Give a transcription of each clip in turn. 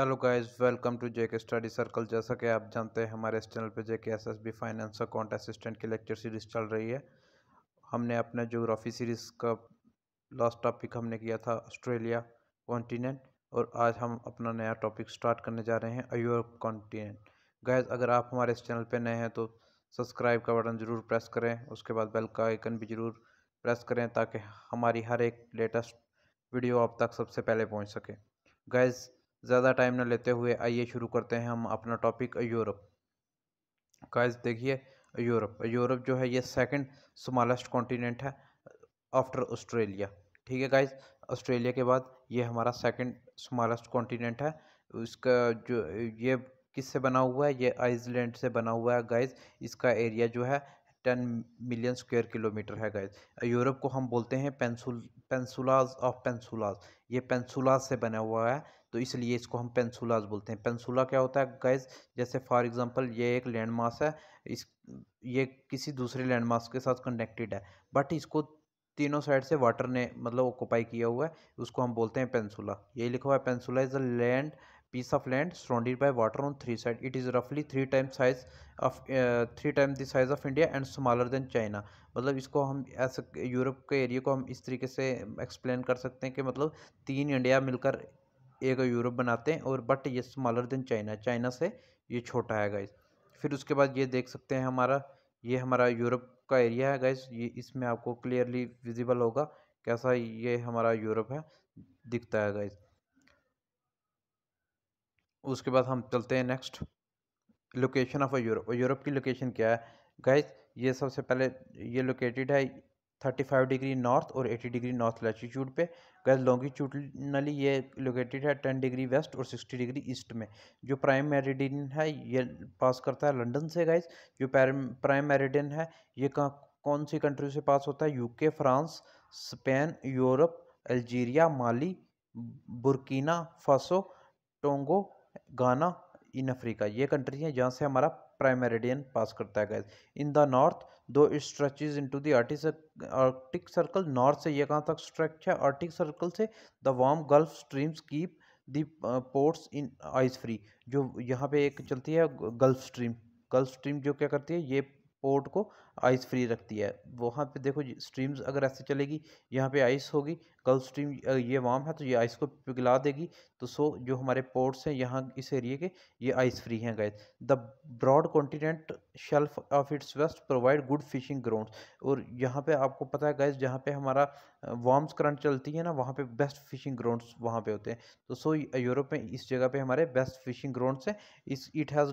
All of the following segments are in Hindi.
hello guys welcome to JK study circle जैसा कि आप जानते हैं हमारे इस चैनल पे JK SSB finance account assistant की लेक्चर सीरीज़ चल रही है हमने अपना ज्योग्राफी सीरीज़ का लास्ट टॉपिक हमने किया था ऑस्ट्रेलिया कॉन्टीनेंट और आज हम अपना नया टॉपिक स्टार्ट करने जा रहे हैं यूरोप कॉन्टीनेंट गाइज अगर आप हमारे इस चैनल पर नए हैं तो सब्सक्राइब का बटन ज़रूर प्रेस करें उसके बाद बेल का आइकन भी ज़रूर प्रेस करें ताकि हमारी हर एक लेटेस्ट वीडियो आप तक सबसे पहले पहुँच सके गाइज़ ज़्यादा टाइम ना लेते हुए आइए शुरू करते हैं हम अपना टॉपिक यूरोप काज देखिए यूरोप यूरोप जो है ये सेकंड स्मॉलेस्ट कॉन्टीनेंट है आफ्टर ऑस्ट्रेलिया ठीक है गाइज ऑस्ट्रेलिया के बाद ये हमारा सेकंड स्मॉलेस्ट कॉन्टीनेंट है उसका जो ये किस से बना हुआ है ये आइसलैंड से बना हुआ है गाइज इसका एरिया जो है टेन मिलियन स्क्वेयर किलोमीटर है गाइज यूरोप को हम बोलते हैं पेंसुल पेंसुलाज ऑफ पेंसुलाज ये पेंसुलाज से बना हुआ है तो इसलिए इसको हम पेंसुलाज बोलते हैं पेंसुला क्या होता है गैस जैसे फॉर एग्जांपल ये एक लैंड मास है इस ये किसी दूसरे लैंड मास के साथ कनेक्टेड है बट इसको तीनों साइड से वाटर ने मतलब ऑक्यूपाई किया हुआ है उसको हम बोलते हैं पेंसुला ये लिखा हुआ है peninsula is a land piece of land surrounded by water on three side it is रफली three time size of three time the size of India and smaller than China मतलब इसको हम ऐसे यूरोप के एरिया को हम इस तरीके से एक्सप्लेन कर सकते हैं कि मतलब तीन इंडिया मिलकर एक यूरोप बनाते हैं और बट ये स्मॉलर देन चाइना चाइना से ये छोटा है गाइज फिर उसके बाद ये देख सकते हैं हमारा ये हमारा यूरोप का एरिया है गाइज ये इसमें आपको क्लियरली विजिबल होगा कैसा ये हमारा यूरोप है दिखता है गाइज उसके बाद हम चलते हैं next location of a Europe Europe की लोकेशन क्या है गाइज ये सबसे पहले ये लोकेटेड है थर्टी फाइव डिग्री नॉर्थ और एटी डिग्री नॉर्थ लैटीट्यूड पे गैस लॉन्गिट्यूडनली ये लोकेटेड है टेन डिग्री वेस्ट और सिक्सटी डिग्री ईस्ट में जो प्राइम मेरिडियन है ये पास करता है लंडन से गैस जो प्राइम मेरिडियन है ये कौन सी कंट्री से पास होता है UK France Spain Europe Algeria Mali Burkina Faso Togo Ghana in Africa ये कंट्री हैं जहाँ से हमारा प्राइम मेरिडियन पास करता है गैस इन द नॉर्थ दो stretches into the arctic circle north से ये कहाँ तक स्ट्रेच है आर्टिक सर्कल से the warm gulf streams keep the ports in ice free जो यहाँ पे एक चलती है गल्फ स्ट्रीम गल्फ स्ट्रीम जो क्या करती है ये पोर्ट को आइस फ्री रखती है वहाँ पे देखो स्ट्रीम्स अगर ऐसे चलेगी यहाँ पे आइस होगी गल्फ स्ट्रीम ये वाम है तो ये आइस को पिघला देगी तो सो जो हमारे पोर्ट्स हैं यहाँ इस एरिए के ये आइस फ्री हैं गए the broad continent shelf of its west provide good fishing ground और यहाँ पे आपको पता है गैस जहाँ पे हमारा वार्म्स करंट चलती है ना वहाँ पे बेस्ट फिशिंग ग्राउंड्स वहाँ पे होते हैं तो सो यूरोप में इस जगह पे हमारे बेस्ट फिशिंग ग्राउंड्स हैं इस it has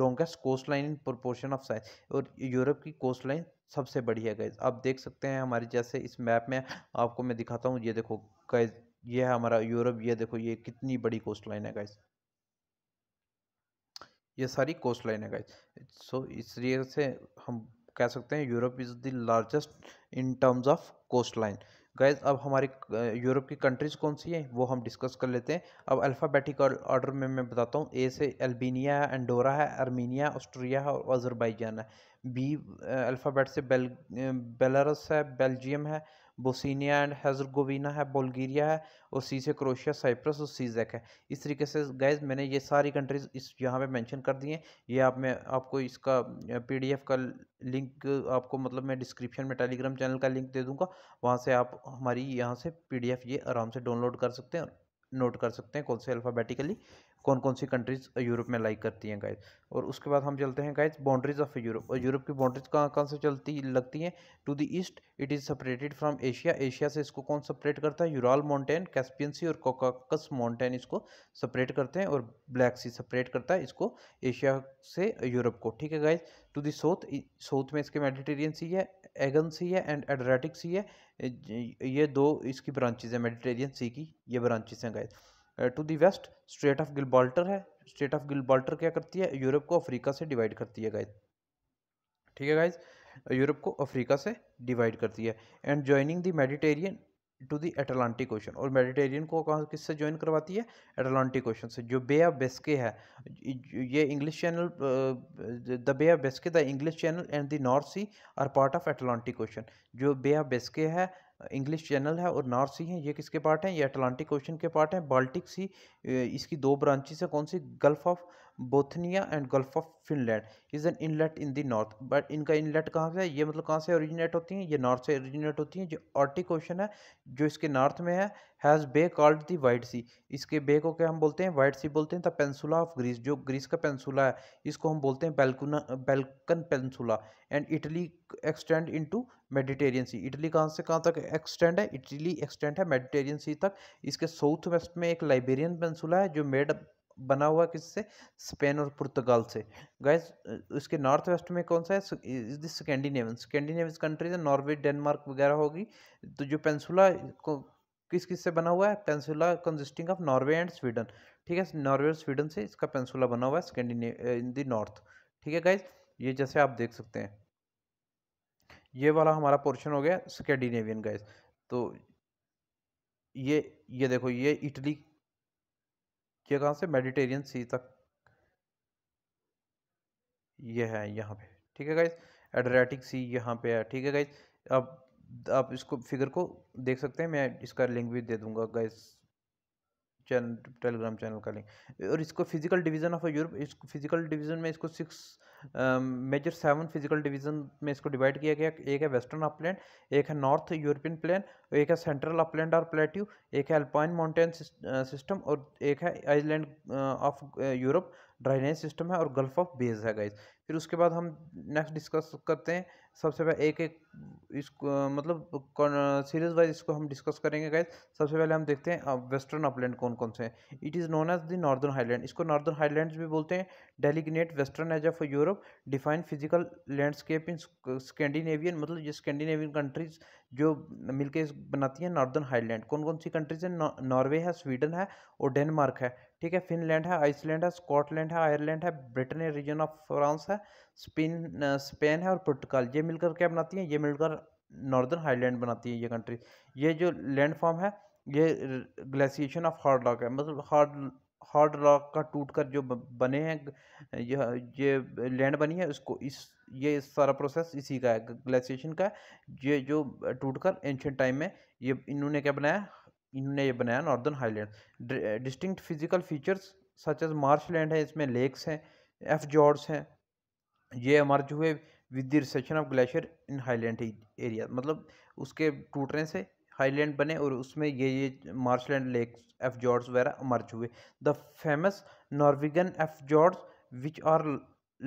longest coast line in proportion of size और यूरोप की कोस्ट कोस्ट लाइन सबसे बढ़िया गैज़ आप देख सकते हैं हमारे जैसे इस मैप में आपको मैं दिखाता हूँ ये देखो गैज ये है हमारा यूरोप ये देखो ये कितनी बड़ी कोस्ट लाइन है गैस ये सारी कोस्ट लाइन है गैस सो इसलिए से हम कह सकते हैं Europe is the largest in terms of coast line guys अब हमारी यूरोप की कंट्रीज़ कौन सी हैं वो हम डिस्कस कर लेते हैं अब अल्फ़ाबेटिक ऑर्डर में मैं बताता हूँ ए से अल्बीनिया है एंडोरा है अर्मीनिया ऑस्ट्रिया है और अजरबैजान है बी अल्फ़ाबेट से बेल बेलारस है बेल्जियम है बोसीनिया एंड हेजरगोविना है बोलगीरिया है और सी से क्रोशिया साइप्रस और सीजैक है इस तरीके से गैज़ मैंने ये सारी कंट्रीज़ इस यहाँ पे मेंशन कर दी हैं ये आप मैं आपको इसका पीडीएफ का लिंक आपको मतलब मैं डिस्क्रिप्शन में टेलीग्राम चैनल का लिंक दे दूँगा वहाँ से आप हमारी यहाँ से पी ये आराम से डाउनलोड कर सकते हैं नोट कर सकते हैं कौन से अल्फ़ाबेटिकली कौन कौन सी कंट्रीज़ यूरोप में लाइक करती हैं गाइज और उसके बाद हम चलते हैं गाइज बाउंड्रीज ऑफ यूरोप और यूरोप की बाउंड्रीज कहाँ कहाँ से चलती लगती हैं to the east it is separated from Asia Asia से इसको कौन सेपरेट करता है यूराल माउंटेन कैस्पियन सी और कोकाकस माउंटेन इसको सेपरेट करते हैं और ब्लैक सी सेपरेट करता है इसको एशिया से यूरोप को ठीक है guys to the south south में इसके मेडिटेरियन सी है एगन सी है एंड एड्रेटिक सी है ये दो इसकी ब्रांचेज है मेडिटेरियन सी की ये ब्रांचेज हैं guys to the west strait of Gibraltar है स्टेट ऑफ गिलबाल्टर क्या करती है यूरोप को अफ्रीका से डिवाइड करती है गाइज ठीक है गाइज यूरोप को अफ्रीका से डिवाइड करती है and joining the Mediterranean to the Atlantic ocean और मेडिटेरियन को कहाँ किससे ज्वाइन करवाती है अटलांटिक ओशन से जो बे ऑफ बेस्के है ये English channel the bay of Biscay the English channel and the north sea are part of Atlantic ocean जो बे ऑफ बेस्के है इंग्लिश चैनल है और नॉर्थ सी है ये किसके पार्ट हैं ये अटलांटिक ओशन के पार्ट हैं बाल्टिक सी इसकी दो ब्रांचेस है कौन सी gulf of Bothnia and gulf of Finland is an inlet in the north but इनका इनलेट कहाँ से है ये मतलब कहाँ से ओरिजिनेट होती हैं ये नॉर्थ से ओरिजिनेट होती हैं जो आर्टिक ओशन है जो इसके नॉर्थ में है has bay called the white sea इसके बे को क्या हम बोलते हैं वाइट सी बोलते हैं द पेंसुला ऑफ ग्रीस जो ग्रीस का पेंसुला है इसको हम बोलते हैं बेल्कुना Balkan peninsula and Italy extend into Mediterranean sea Italy कहाँ से कहाँ तक एक्सटेंड है इटली एक्सटेंड है मेडिटेरियन सी तक इसके साउथ वेस्ट में एक लाइबेरियन पेंसुला है जो मेड बना हुआ किससे स्पेन और पुर्तगाल से गाइस उसके नॉर्थ वेस्ट में कौन सा है is this Scandinavian Scandinavian countries है नॉर्वे डेनमार्क वगैरह होगी तो जो पेंसुला किस किस से बना हुआ है peninsula consisting of Norway and Sweden ठीक है नॉर्वे और स्वीडन से इसका पेंसुला बना हुआ है स्कैंडिने इन दी नॉर्थ ठीक है गाइज ये जैसे आप देख सकते हैं ये वाला हमारा पोर्शन हो गया स्कैंडिनेवियन गाइज तो ये ये देखो ये इटली ये कहाँ से मेडिटेरियन सी तक ये है यहाँ पे ठीक है गाइज एड्रेटिक सी यहाँ पे है ठीक है गाइज अब आप इसको फिगर को देख सकते हैं मैं इसका लिंक भी दे दूंगा गाइज चैनल टेलीग्राम चैनल का लिंक और इसको फिजिकल डिवीजन ऑफ यूरोप इसको फिजिकल डिवीजन में इसको six major seven physical division में इसको डिवाइड किया गया एक है वेस्टर्न अपलैंड एक है नॉर्थ यूरोपियन प्लेन एक है सेंट्रल अपलैंड और प्लेट्यू एक है अल्पाइन माउंटेन सिस्टम और एक है island of Europe drainage system है और गल्फ ऑफ बेज है गाइज फिर उसके बाद हम नेक्स्ट डिस्कस करते हैं सबसे पहले एक एक इसको मतलब सीरीज वाइज इसको हम डिस्कस करेंगे गाइज सबसे पहले हम देखते हैं वेस्टर्न अपलैंड कौन कौन से हैं it is known as the northern highland इसको नॉर्दर्न हाईलैंड भी बोलते हैं delineate western edge of Europe define physical landscape in Scandinavian मतलब ये स्कैंडिनेवियन कंट्रीज जो मिलकर बनाती हैं नॉर्दर्न हाईलैंड कौन कौन सी कंट्रीज हैं नॉर्वे है स्वीडन है और डेनमार्क है ठीक है फिनलैंड है आइसलैंड है स्कॉटलैंड है आयरलैंड है ब्रिटेन है रीजन ऑफ फ्रांस है स्पेन स्पेन है और पुर्तगाल ये मिलकर क्या बनाती है ये मिलकर नॉर्दर्न हाईलैंड बनाती है ये कंट्री ये जो लैंड फॉर्म है ये ग्लेशिएशन ऑफ हार्ड लॉक है मतलब हार्ड हार्ड रॉक का टूट कर जो बने हैं ये ये लैंड बनी है उसको इस ये सारा प्रोसेस इसी का है ग्लेशिएशन का है ये जो टूट कर टाइम में ये इन्होंने क्या बनाया इन्होंने ये बनाया northern highland distinct physical features such as marsh land है इसमें लेक्स हैं एफ जॉर्ड्स हैं ये एमर्ज हुए with the reception of glacier in highland area मतलब उसके टूटने से हाईलैंड बने और उसमें ये ये marsh land lake fjords वगैरह मर्ज हुए the famous Norwegian fjords which are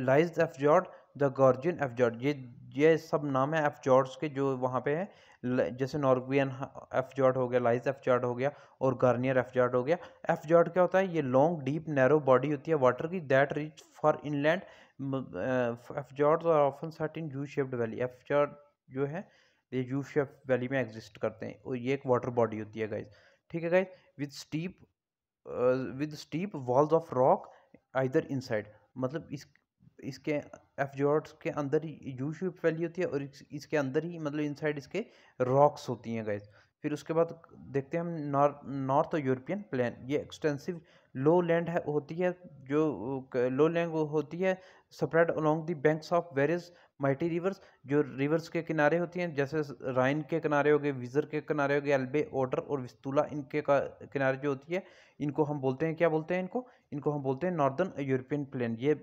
Lyse fjord the गॉर्जियन एफ जॉर्ड ये ये सब नाम है एफ जॉर्ड्स के जो वहाँ पे हैं जैसे नॉर्वियन एफ जॉट हो गया लाइज एफ जॉट हो गया और गार्नियर एफ जॉट हो गया एफ जॉट क्या होता है ये लॉन्ग डीप नैरो बॉडी होती है वाटर की that reach far inland fjords are often set in U shaped valley fjord जो है ये यू शेप वैली में एग्जिस्ट करते हैं और ये एक वाटर बॉडी होती है गाइज ठीक है guys with steep with steep walls of rock either side मतलब इस इसके एफ जोर्ड्स के अंदर ही यू शेप वैली होती है और इस, इसके अंदर ही मतलब इनसाइड इसके रॉक्स होती हैं गैस फिर उसके बाद देखते हैं हम नॉर्थ नॉर्थ यूरोपियन प्लान ये एक्सटेंसिव लो लैंड है होती है जो लो लैंड होती है spread along the banks of various mighty rivers जो रिवर्स के किनारे होती हैं जैसे राइन के किनारे हो गए विजर के किनारे हो गए एल्बे ओडर और विस्तुला इनके किनारे जो होती है इनको हम बोलते हैं क्या बोलते हैं इनको इनको हम बोलते हैं नॉर्दर्न यूरोपियन प्लान ये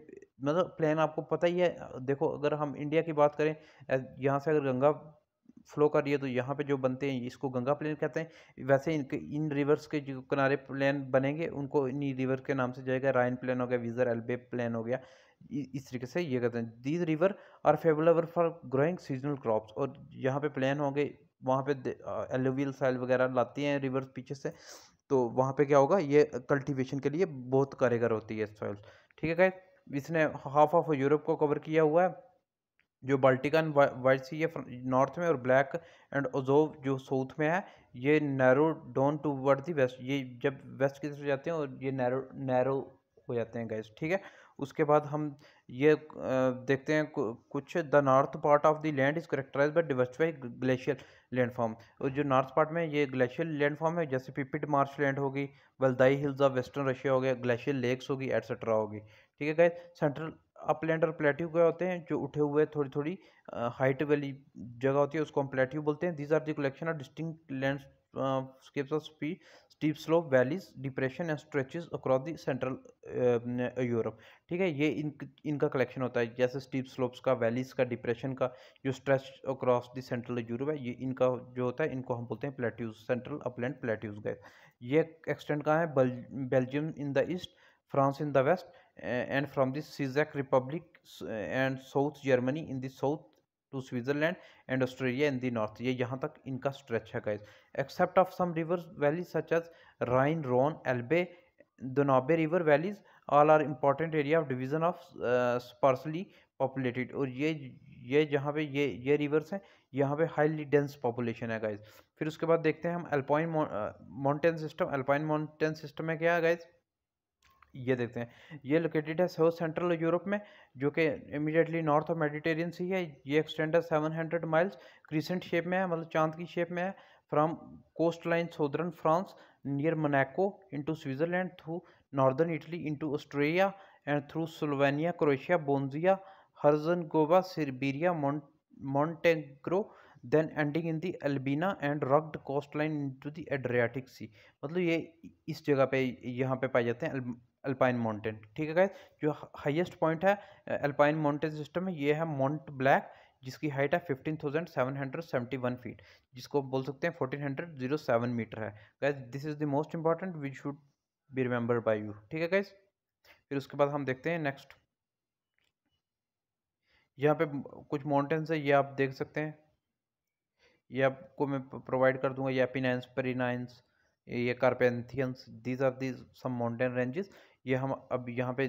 मतलब प्लान आपको पता ही है देखो अगर हम इंडिया की बात करें यहाँ से अगर गंगा फ्लो कर रही है तो यहाँ पे जो बनते हैं इसको गंगा प्लेन कहते हैं वैसे इनके इन रिवर्स के जो किनारे प्लान बनेंगे उनको इन रिवर के नाम से जाएगा रायन प्लान हो गया विजर एल्बे प्लान हो गया इस तरीके से ये कहते हैं these river are favourable for growing seasonal crops और यहाँ पे प्लान होंगे वहाँ पे एलोवियल साइल वगैरह लाती हैं रिवर्स पीछे से तो वहाँ पे क्या होगा ये कल्टीवेशन के लिए बहुत कारीगर होती है सॉइल ठीक है गाइस इसने हाफ ऑफ यूरोप को कवर किया हुआ है जो बाल्टिकन वाइट सी ये नॉर्थ में और ब्लैक एंड ओजोव जो साउथ में है ये narrow down toward the west ये जब वेस्ट की तरफ जाते हैं और ये नैरो नैरो हो जाते हैं गैस ठीक है उसके बाद हम ये देखते हैं कुछ the north part of the land is characterize by diversify glacier landform और जो नॉर्थ पार्ट में ये ग्लेशियर लैंडफॉर्म है जैसे पिपिट मार्श लैंड होगी Valdai hills of western Russia हो गया ग्लेशियर लेक्स होगी एट्सेट्रा होगी ठीक है गैस सेंट्रल अपलैंड प्लेट्यू क्या होते हैं जो उठे हुए थोड़ी थोड़ी हाइट वाली जगह होती है उसको हम प्लेट्यू बोलते हैं these are the collection of distinct landscapes of स्पी steep slope valleys depression and stretches across the central Europe ठीक है ये इन इनका कलेक्शन होता है जैसे स्टीप स्लोप्स का वैलीज का डिप्रेशन का जो stretch across the central Europe है ये इनका जो होता है इनको हम बोलते हैं प्लेट्यूज सेंट्रल अपलैंड प्लेट्यूज गए ये एक्सटेंड कहाँ है Belgium in the east France in the west and from this सीजैक republic and south germany in the south to Switzerland and Australia in the north ये यहाँ तक इनका स्ट्रेच है guys except of some rivers valley such as Rhine Rhone Elbe Danube river valleys all are important area of division of sparsely populated और ये ये जहाँ पे ये ये रिवर्स हैं यहाँ पे हाईली डेंस पॉपुलेशन है गाइज फिर उसके बाद देखते हैं हम alpine mountain system alpine mountain system में क्या है गाइज़ ये देखते हैं ये लोकेटेड है साउथ सेंट्रल यूरोप में जो कि immediately north of Mediterranean sea है ये एक्सटेंड है seven hundred miles crescent shape में है मतलब चांद की शेप में है from coast line southern France near Monaco into Switzerland through northern Italy into Australia and through Slovenia Croatia बोन्जिया Herzegovina Serbia Montenegro then ending in the Albania and rocked coast line to the Adriatic sea मतलब ये इस जगह पे यहाँ पे पाए जाते हैं अल्पाइन माउंटेन ठीक है गाइज जो हाईएस्ट पॉइंट है अल्पाइन माउंटेन सिस्टम में ये है माउंट ब्लैक जिसकी हाइट है fifteen thousand seven hundred seventy one feet जिसको बोल सकते हैं fourteen hundred zero seven metre है guys this is the most important which should be remember by you ठीक है गाइज फिर उसके बाद हम देखते हैं नेक्स्ट यहाँ पे कुछ माउंटेन्स है ये आप देख सकते हैं ये आपको मैं प्रोवाइड कर दूंगा ये एपिनाइंस पेरिनाइंस ये Carpathians these are these some mountain ranges ये हम अब यहाँ पे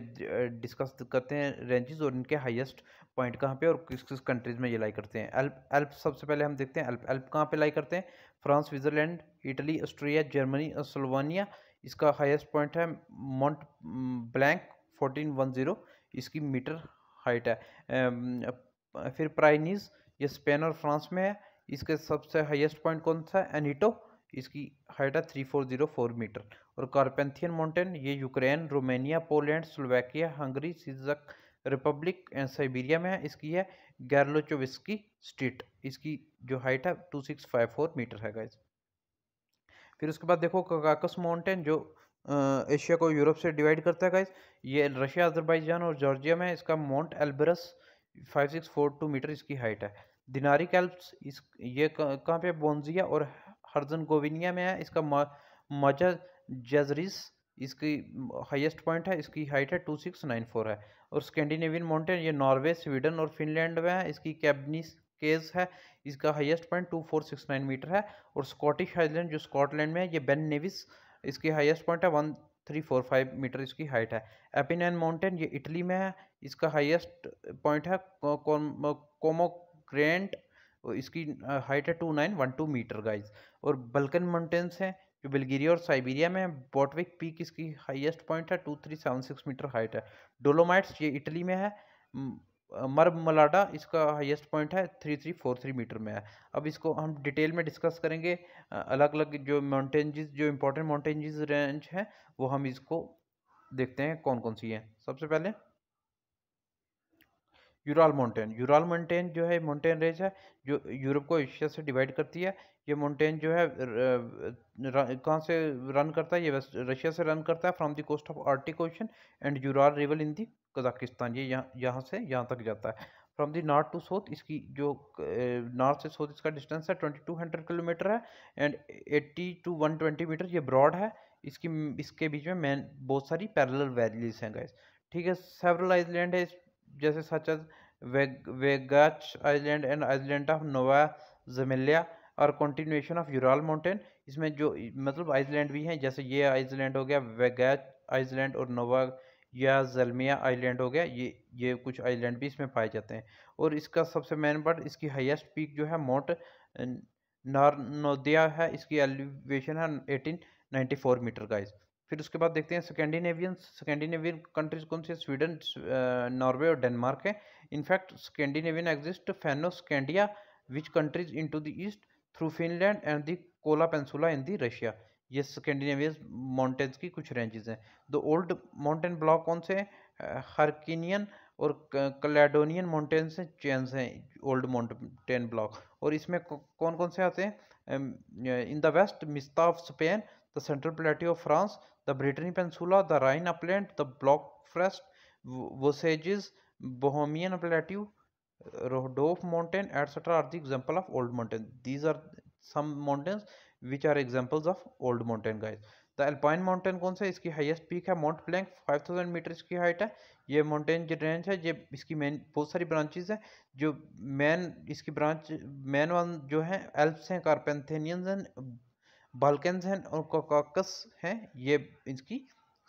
डिस्कस करते हैं रेंजेस और इनके हाईएस्ट पॉइंट कहाँ पे और किस किस कंट्रीज़ में ये लाई करते हैं अल्प अल्प सबसे पहले हम देखते हैं अल्प अल्प कहाँ पे लाई करते हैं France Switzerland Italy Austria Germany और स्लोवानिया इसका हाईएस्ट पॉइंट है Mont Blanc fourteen one zero इसकी मीटर हाइट है फिर प्राइनीज ये स्पेन और फ्रांस में है इसके सबसे हाइस्ट पॉइंट कौन सा है एनीटो इसकी हाइट है three four zero four metre और कार्पेंथियन माउंटेन ये Ukraine Romania Poland Slovakia Hungary सिजक रिपब्लिक एंड साइबीरिया में है इसकी है गैरलोचोविस्की स्ट्रीट इसकी जो हाइट है two six five four metre है गाइज फिर उसके बाद देखो काकाकस माउंटेन जो एशिया को यूरोप से डिवाइड करता है गाइज ये रशिया अजरबैजान और जॉर्जिया में इसका Mount Elbrus five six four two metre इसकी हाइट है दिनारी कैल्प इस ये कहाँ पे बोन्जिया और गोविनिया में है इसका मजा जजरिस इसकी हाईएस्ट पॉइंट है इसकी हाइट है टू सिक्स नाइन फोर है और स्कैंडिनेवियन माउंटेन ये नॉर्वे स्वीडन और फिनलैंड में है इसकी कैबनिस केस है इसका highest point two four six nine metre है और स्कॉटिश हाईलैंड जो स्कॉटलैंड में है ये बेन नेविस इसकी हाईएस्ट पॉइंट है one three four five metre इसकी हाइट है एपिनाइन माउंटेन ये इटली में है इसका हाइएस्ट पॉइंट है कोमोग्रेंट और इसकी हाइट है two nine one two metre guys और बल्कन माउंटेन्स हैं जो बल्गेरिया और साइबेरिया में बॉटविक पीक इसकी हाईएस्ट पॉइंट है two three seven six metre height है डोलोमाइट्स ये इटली में है मर मलाडा इसका हाईएस्ट पॉइंट है three three four three metre में है अब इसको हम डिटेल में डिस्कस करेंगे अलग अलग जो माउंटेनजिस जो इंपॉर्टेंट माउंटेनजिस रेंज हैं वो हम इसको देखते हैं कौन कौन सी हैं सबसे पहले यूराल माउंटेन यूराल माउंटेन जो है माउंटेन रेंज है जो यूरोप को एशिया से डिवाइड करती है ये माउंटेन जो है कहाँ से रन करता है ये वेस्ट रशिया से रन करता है from the coast of Arctic ocean and Ural river in the Kazakhstan ये यहाँ यहाँ से यहाँ तक जाता है from the north to south इसकी जो नॉर्थ से साउथ इसका डिस्टेंस है ट्वेंटी टू हंड्रेड किलोमीटर है and eighty to one twenty metre ये ब्रॉड है इसकी इसके बीच में मैन बहुत सारी पैरल वैलीज हैं गैस ठीक है सेवरल आइलैंड है इस जैसे सच एज वेग, Vaygach island and island of Nova Zemlya और कंटिन्यूएशन ऑफ यूराल माउंटेन इसमें जो मतलब आइसलैंड भी हैं जैसे ये आइसलैंड हो गया वेगैच आइसलैंड और नोवा या जलमिया आइलैंड हो गया ये ये कुछ आइलैंड भी इसमें पाए जाते हैं और इसका सबसे मेन पार्ट इसकी हाईएस्ट पीक जो है माउंट नारनोदिया है इसकी एलिवेशन है एटीन नाइन्टी फोर मीटर का इस फिर उसके बाद देखते हैं स्कैंडिनेवियन स्कैंडिनेवियन कंट्रीज कौन सी स्वीडन नॉर्वे और डेनमार्क है in fact Scandinavian exist Fennoscandia which countries into the east through Finland and the Kola peninsula in the Russia ये स्कैंडिनेवियन माउंटेन्स की कुछ रेंजेज हैं द ओल्ड माउंटेन ब्लॉक कौन से हरकिनियन और कलेडोनियन माउंटेन्स हैं हैं ओल्ड माउंटेन ब्लॉक और इसमें कौन कौन से आते हैं in the west Meseta of Spain the central plateau of France the Brittany peninsula the Rhine uplands the Black Forest Vosges Bohemian uplands Rhodope mountain et cetera are the example of old mountain these are some mountains which are examples of old mountain guys the alpine mountain कौन सा है इसकी हाइएस्ट पीक है Mount Blanc five thousand metre इसकी हाइट है ये माउंटेन जो रेंज है ये इसकी मेन बहुत सारी ब्रांचेज हैं जो मेन इसकी ब्रांच मेन वन जो है एल्प्स हैं कार्पेंथेनियंस एंड बल्कन्स हैं और कॉकस हैं ये इसकी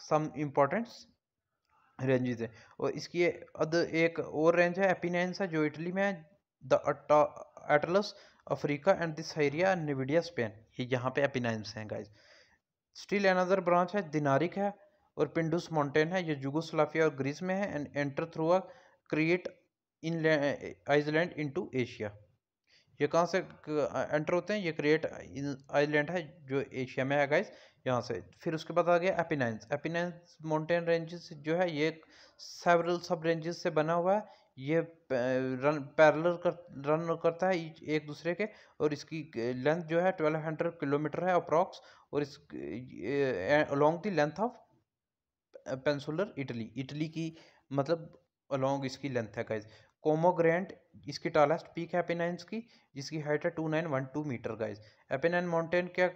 सम इम्पोर्टेंट्स रेंजेज हैं और इसकी अद एक और रेंज है एपिनेंस है जो इटली में है the Atlas Africa and the Nevada Spain ये यहाँ पे एपिनेंस हैं गाइज स्टिल अनदर ब्रांच है दिनारिक है और पिंडुस माउंटेन है ये जुगोसलाफिया और ग्रीस में है and enter through a Crete in Iceland into Asia ये कहाँ से एंटर होते हैं ये क्रिएट आइलैंड है जो एशिया में है गाइस यहाँ से फिर उसके बाद आ गया एपिनाइंस एपिनाइंस माउंटेन रेंजेस जो है ये सेवरल सब रेंजेस से बना हुआ है ये रन पैरलर कर रन करता है एक दूसरे के और इसकी लेंथ जो है ट्वेल्व हंड्रेड किलोमीटर है अप्रॉक्स और इस along the length of peninsular Italy Italy की मतलब अलोंग इसकी लेंथ है गाइज कोमोग्रेंट इसकी टॉलेस्ट पीक है की जिसकी हाइट है two nine one two metre guys Apennine mountain क्या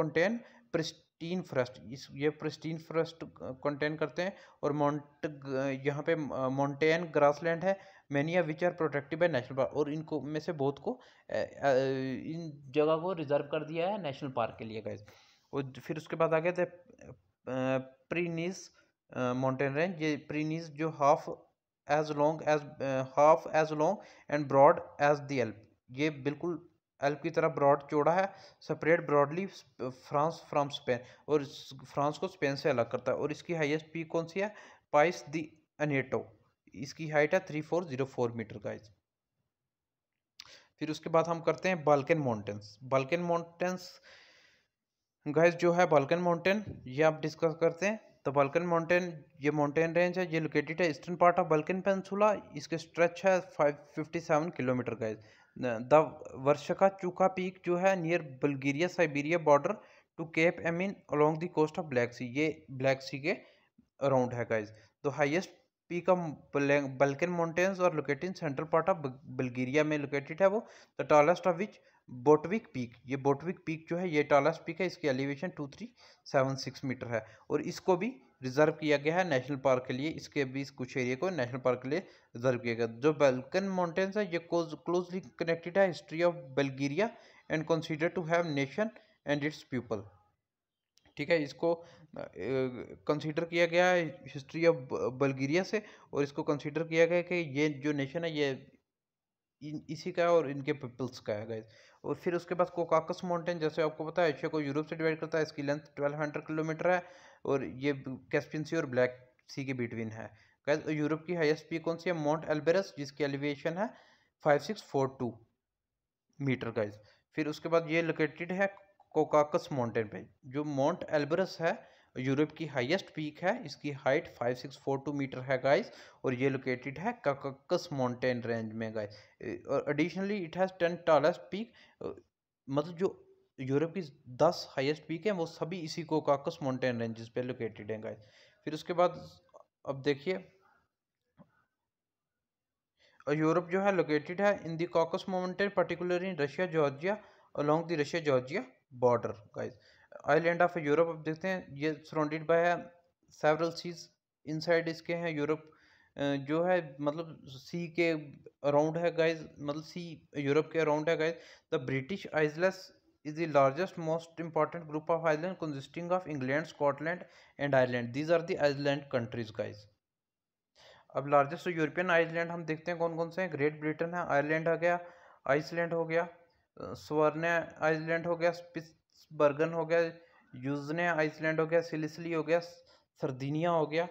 कंटेन प्रिस्टीन फ्रस्ट इस ये प्रिस्टीन फ्रस्ट कंटेन करते हैं और माउंट यहाँ पे माउंटेन ग्रासलैंड है मैनिया विच आर प्रोटेक्टिव है नेशनल पार्क और इनको में से बहुत को इन जगह को रिजर्व कर दिया है नेशनल पार्क के लिए गाइज और फिर उसके बाद आ गए थे प्रीनिस माउंटेन रेंज ये प्रीनिस जो half as long as half as long and broad as the Alp ये बिल्कुल एल्प की तरह ब्रॉड चौड़ा है separate broadly France from Spain और फ्रांस को स्पेन से अलग करता है और इसकी हाइस्ट पीक कौन सी है पाइस दी अनेटो इसकी हाइट है three four zero four metre का फिर उसके बाद हम करते हैं Balkan mountains Balkan mountains guys जो है बाल्कन माउंटेन ये आप डिस्कस करते हैं तो बल्कन माउंटेन ये माउंटेन रेंज है ये लोकेटेड है eastern part of Balkan peninsula इसके स्ट्रेच है फाइव फिफ्टी सेवन किलोमीटर का द वर्षका चूका पीक जो है near Bulgaria Siberia border to Cape Emine along the coast of Black sea ये ब्लैक सी के अराउंड है गाइज तो highest peak of Balkan mountains और located central part of Bulgaria में लोकेटेड है वो the tallest of which Botev peak ये बोटविक पीक जो है ये टालास पीक है इसकी elevation two three seven six metre है और इसको भी रिजर्व किया गया है नेशनल पार्क के लिए इसके भी इस कुछ एरिया को नेशनल पार्क के लिए रिजर्व किया गया जो बेल्कन माउंटेन्स है ये क्लोजली कनेक्टेड है history of Bulgaria and consider to have nation and its people ठीक है इसको कंसिडर किया गया है हिस्ट्री ऑफ बल्गेरिया से और इसको कंसिडर किया गया कि ये जो नेशन है ये इसी का और इनके पीपल्स का है गाइज और फिर उसके बाद कोकाकस माउंटेन जैसे आपको पता है एशिया को यूरोप से डिवाइड करता है इसकी लेंथ ट्वेल्व हंड्रेड किलोमीटर है और ये कैस्पियन सी और ब्लैक सी के बिटवीन है यूरोप की हाइस्ट पी कौन सी है माउंट एल्बेरस जिसकी एलिवेशन है five six four two metre guys फिर उसके बाद ये लोकेटेड है कोकाकस माउंटेन पे जो माउंट एल्बरस है यूरोप की हाईएस्ट पीक है इसकी हाइट 5642 मीटर है गाइस और ये लोकेटेड है ककस माउंटेन रेंज में गाइस और additionally it has ten tallest peak मतलब जो यूरोप की दस हाईएस्ट पीक है वो सभी इसी को काकस माउंटेन रेंजेस पे लोकेटेड हैं गाइस फिर उसके बाद अब देखिए यूरोप जो है लोकेटेड है in the Caucasus mountain particular in Russia Georgia along the Russia Georgia border guys island of Europe अब देखते हैं ये सराउंडेड बाय है सेवरल सीज इनसाइड इसके हैं यूरोप जो है मतलब सी के अराउंड है गाइज मतलब सी यूरोप के अराउंड है guys the British Isles is the largest most important group of island consisting of England Scotland and Ireland these are the island countries guys अब लार्जेस्ट यूरोपियन आइसलैंड हम देखते हैं कौन कौन से हैं ग्रेट ब्रिटेन है आयरलैंड आ गया आइसलैंड हो गया स्वर्ण आइसलैंड हो गया बर्गन हो गया यूजने आइसलैंड हो गया सिलिसली हो गया सर्दिनिया हो गया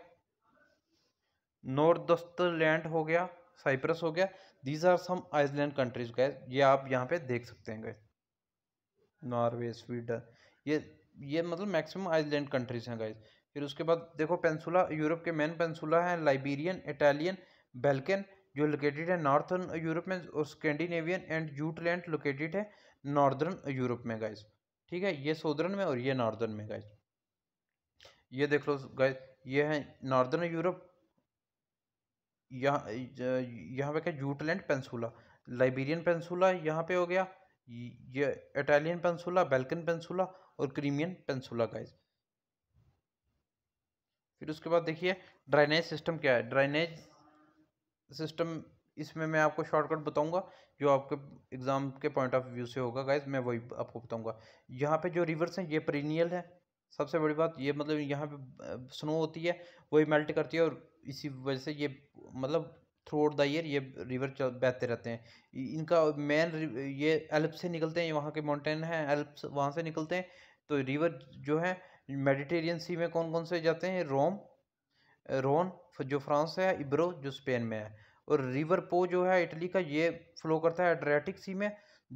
नॉर्दस्टलैंड हो गया साइप्रस हो गया these are some island countries गए ये आप यहाँ पे देख सकते हैं गए नॉर्वे स्वीडन ये ये मतलब मैक्सिमम आइसलैंड कंट्रीज हैं गाइज फिर उसके बाद देखो पेंसुला यूरोप के मेन पेंसुला हैं लाइबेरियन इटालियन बेल्कन जो लोकेटेड है नॉर्थर्न यूरोप में और स्कैंडिनेवियन एंड यूटलैंड लोकेटेड है नॉर्दर्न यूरोप में गाइज ठीक है ये सोदर्न में और ये नॉर्दर्न में गाइज ये देख लो गाइज ये है नॉर्दर्न यूरोप यहाँ यहाँ पे क्या जूटलैंड पेंसुला लाइबेरियन पेंसुला यहाँ पे हो गया ये इटालियन पेंसुला बेल्कन पेंसुला और क्रीमियन पेंसुला गाइज फिर उसके बाद देखिए ड्राइनेज सिस्टम क्या है ड्राइनेज सिस्टम इसमें मैं आपको शॉर्टकट बताऊंगा जो आपके एग्ज़ाम के पॉइंट ऑफ व्यू से होगा गाइज मैं वही आपको बताऊंगा यहाँ पे जो रिवर्स हैं ये प्रीनियल है सबसे बड़ी बात ये मतलब यहाँ पे स्नो होती है वही मेल्ट करती है और इसी वजह से ये मतलब थ्रू आउट द ईयर ये रिवर चल बहते रहते हैं इनका मेन ये एल्प से निकलते हैं वहाँ के माउंटेन हैं एल्प्स वहाँ से निकलते हैं तो रिवर जो है मेडिटेरियन सी में कौन कौन से जाते हैं रोम रोन जो फ्रांस है इब्रो जो स्पेन में है और रिवर पो जो है इटली का ये फ्लो करता है एड्रेटिक सी में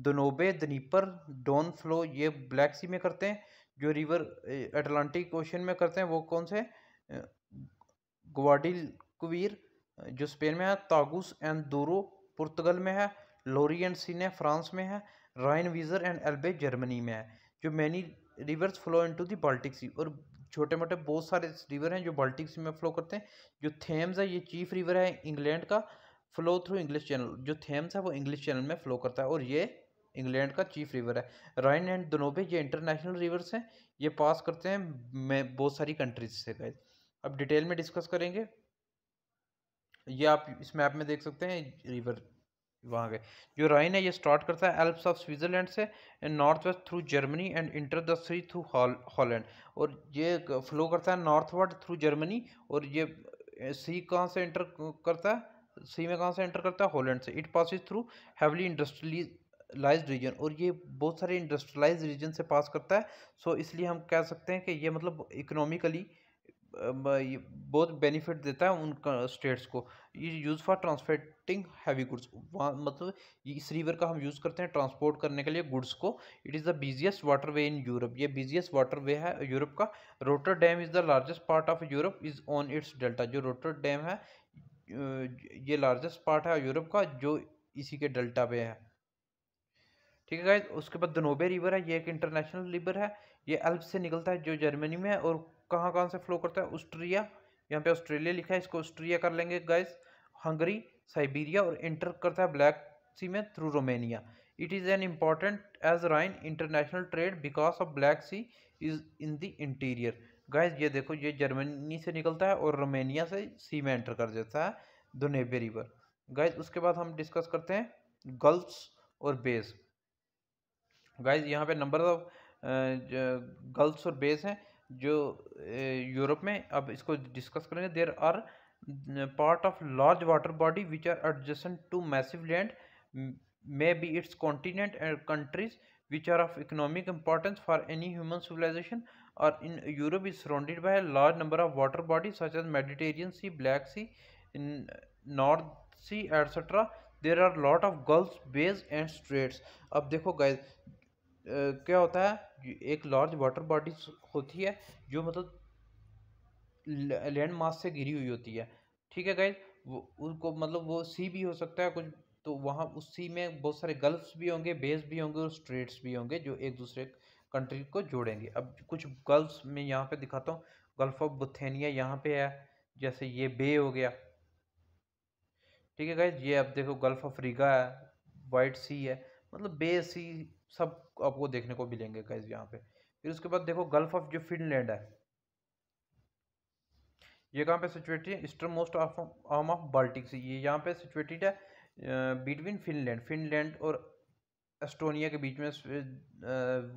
दनोबे दनीपर डॉन फ्लो ये ब्लैक सी में करते हैं जो रिवर अटलांटिक ओशन में करते हैं वो कौन से ग्वाडिल कुवीर जो स्पेन में है तागुस एंड दूरो पुर्तगल में है लोरी एंड सीने फ्रांस में है राइन वीजर एंड एल्बे जर्मनी में है जो many rivers flow into the Baltic Sea और छोटे मोटे बहुत सारे रिवर हैं जो बाल्टिक सी में फ्लो करते हैं जो थेम्स है ये चीफ रिवर है इंग्लैंड का फ्लो थ्रू इंग्लिश चैनल जो थेम्स है वो इंग्लिश चैनल में फ्लो करता है और ये इंग्लैंड का चीफ रिवर है राइन एंड दनोबे ये इंटरनेशनल रिवर्स हैं ये पास करते हैं मैं बहुत सारी कंट्रीज से गए अब डिटेल में डिस्कस करेंगे ये आप इस मैप में देख सकते हैं रिवर वहाँ गए जो राइन है ये स्टार्ट करता है एल्प्स ऑफ स्विट्ज़रलैंड से and north west through Germany and enter the sea through Holland और ये फ्लो करता है नॉर्थवर्ड थ्रू जर्मनी और ये सी eh, कहाँ से इंटर करता है सी में कहाँ से एंटर करता है हॉलैंड से it passes through heavily industrialized region और ये बहुत सारे इंडस्ट्रियलाइज रीजन से पास करता है सो so, इसलिए हम कह सकते हैं कि ये मतलब इकोनॉमिकली बहुत बेनिफिट देता है उन स्टेट्स को ये use for transporting heavy goods मतलब इस रिवर का हम यूज़ करते हैं ट्रांसपोर्ट करने के लिए गुड्स को it is the busiest water way in Europe ये बिजिएस्ट वाटर वे है यूरोप का Rotterdam is the largest part of Europe is on its delta जो रोटर डैम है ये लार्जेस्ट पार्ट है यूरोप का जो इसी के डेल्टा पे है ठीक है गाइज उसके बाद दनोबे रिवर है ये एक इंटरनेशनल रिवर है ये अल्प से निकलता है जो जर्मनी में है और कहाँ कहाँ से फ्लो करता है ऑस्ट्रिया यहाँ पे ऑस्ट्रेलिया लिखा है इसको ऑस्ट्रिया कर लेंगे गाइज हंगरी साइबीरिया और इंटर करता है ब्लैक सी में through Romania it is an important as Rhine international trade because of Black Sea is in the interior guys ये देखो ये जर्मनी से निकलता है और रोमानिया से सी में एंटर कर देता है दुनेबे रिवर गैस उसके बाद हम डिस्कस करते हैं गल्फ्स और बेस गाइज यहाँ पे नंबर ऑफ गल्फ्स और बेस हैं जो यूरोप में अब इसको डिस्कस करेंगे there are part of large water body which are adjacent to massive land maybe its continent and countries which are of economic importance for any human civilization और in Europe is surrounded by large number of water bodies such as as sea Black Sea North Sea etcetera there are lot of gulf beige and straits अब देखो गाइज क्या होता है एक लार्ज वाटर बॉडीज होती है जो मतलब लैंड मास से घिरी हुई होती है ठीक है वो उनको मतलब वो सी भी हो सकता है कुछ तो वहाँ उस सी में बहुत सारे गल्फ्स भी होंगे बेस भी होंगे और स्ट्रेट्स भी होंगे जो एक दूसरे कंट्री को जोड़ेंगे अब कुछ गल्फ्स में यहाँ पे दिखाता हूँ गल्फ ऑफ बुथेनिया यहाँ पे है जैसे ये बे हो गया ठीक है गाइज ये अब देखो गल्फ ऑफ रीगा है वाइट सी है मतलब बे सी सब आपको देखने को मिलेंगे गाइज यहाँ पे फिर उसके बाद देखो गल्फ ऑफ जो फिनलैंड है ये कहाँ पे सिचुएटेड है eastern most arm of Baltic Sea ये यहाँ पे सिचुएटेड है बिटवीन फिनलैंड फिनलैंड और एस्टोनिया के बीच में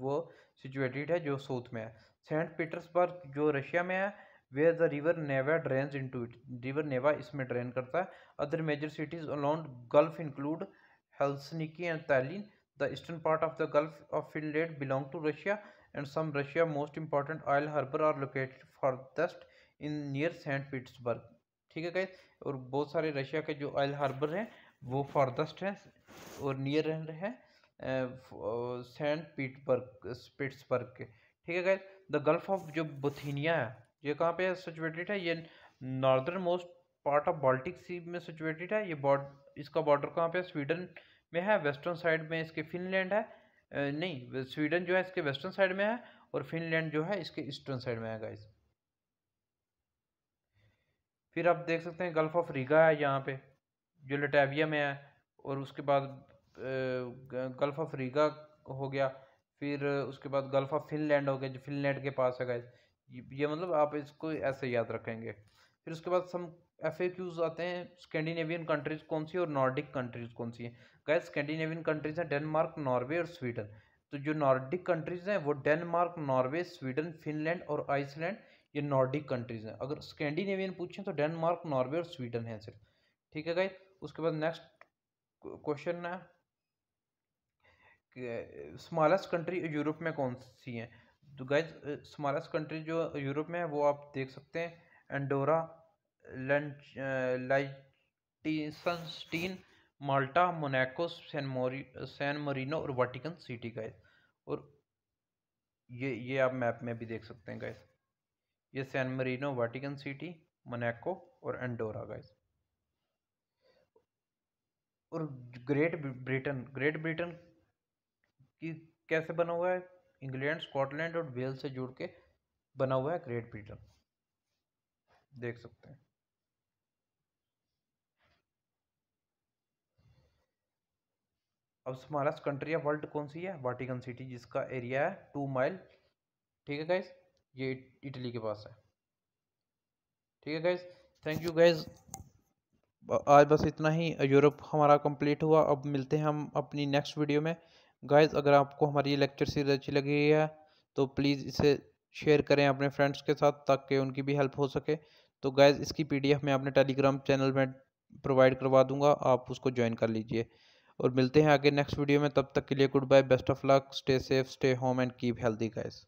वो सिचुएटेड है जो साउथ में है सेंट पीटर्सबर्ग जो रशिया में है where the river Neva drain into it river Neva नेवा इसमें ड्रेन करता है other major cities along gulf include Helsinki and Tallinn the eastern part of the gulf of Finland belong to Russia some Russia most important oil harbour are located for दस्ट इन नियर सेंट पीटर्सबर्ग ठीक है गाइज और बहुत सारे रशिया के जो ऑयल हार्बर हैं वो फारदस्ट हैं और नियर हैं सेंट पीटबर्ग स्पिट्सबर्ग के ठीक है गैस द गल्फ ऑफ जो बुथीनिया है ये कहाँ पे सिचुएटेड है ये northern most part of Baltic Sea में सिचुएटेड है ये बॉर्डर इसका बॉर्डर कहाँ पे स्वीडन में है वेस्टर्न साइड में इसके फिनलैंड है नहीं स्वीडन जो है इसके वेस्टर्न साइड में है और फिनलैंड जो है इसके ईस्टर्न साइड में है गाइस फिर आप देख सकते हैं गल्फ ऑफ रीगा है यहाँ पे जो लटेविया में है और उसके बाद गल्फ़ ऑफ रीगा हो गया फिर उसके बाद गल्फ़ ऑफ फिनलैंड हो गया जो फिनलैंड के पास है गाइज ये मतलब आप इसको ऐसे याद रखेंगे फिर उसके बाद सम एफ क्यूज़ आते हैं स्कैंडिनेवियन कंट्रीज़ कौन सी और नॉर्डिक कंट्रीज़ कौन सी हैं गैस स्कैंडिनेवियन कंट्रीज़ हैं डेनमार्क नॉर्वे और स्वीडन तो जो नॉर्डिक कंट्रीज़ हैं वो डेनमार्क नॉर्वे स्वीडन फिनलैंड और आइसलैंड ये नॉर्डिक कंट्रीज़ हैं अगर स्कैंडिनेवियन पूछें तो डेनमार्क नॉर्वे और स्वीडन है सिर्फ ठीक है गाइज उसके बाद नेक्स्ट क्वेश्चन है स्मॉलेस्ट कंट्री यूरोप में कौन सी है तो गाइज स्मॉलेस्ट कंट्री जो यूरोप में है वो आप देख सकते हैं Andorra Liechtenstein Malta Monaco San मोरी सैन मोरिनो और वाटिकन सिटी गाइज और ये ये आप मैप में भी देख सकते हैं गाइज ये San Marino Vatican City Monaco और एंडोरा गाइज और ग्रेट ब्रिटेन ग्रेट ब्रिटेन कि कैसे बना हुआ है इंग्लैंड स्कॉटलैंड और वेल्स से जुड़ के बना हुआ है ग्रेट ब्रिटेन देख सकते हैं अब स्मॉलेस्ट कंट्री ऑफ वर्ल्ड कौन सी है वाटिकन सिटी जिसका एरिया है टू माइल ठीक है गाइज ये इटली के पास है ठीक है गाइज थैंक यू गाइज आज बस इतना ही यूरोप हमारा कंप्लीट हुआ अब मिलते हैं हम अपनी नेक्स्ट वीडियो में गाइस अगर आपको हमारी ये लेक्चर सीरीज अच्छी लगी है तो प्लीज़ इसे शेयर करें अपने फ्रेंड्स के साथ ताकि उनकी भी हेल्प हो सके तो गाइस इसकी पीडीएफ मैं अपने टेलीग्राम चैनल में प्रोवाइड करवा दूंगा आप उसको ज्वाइन कर लीजिए और मिलते हैं आगे नेक्स्ट वीडियो में तब तक के लिए goodbye best of luck stay safe stay home and keep healthy guys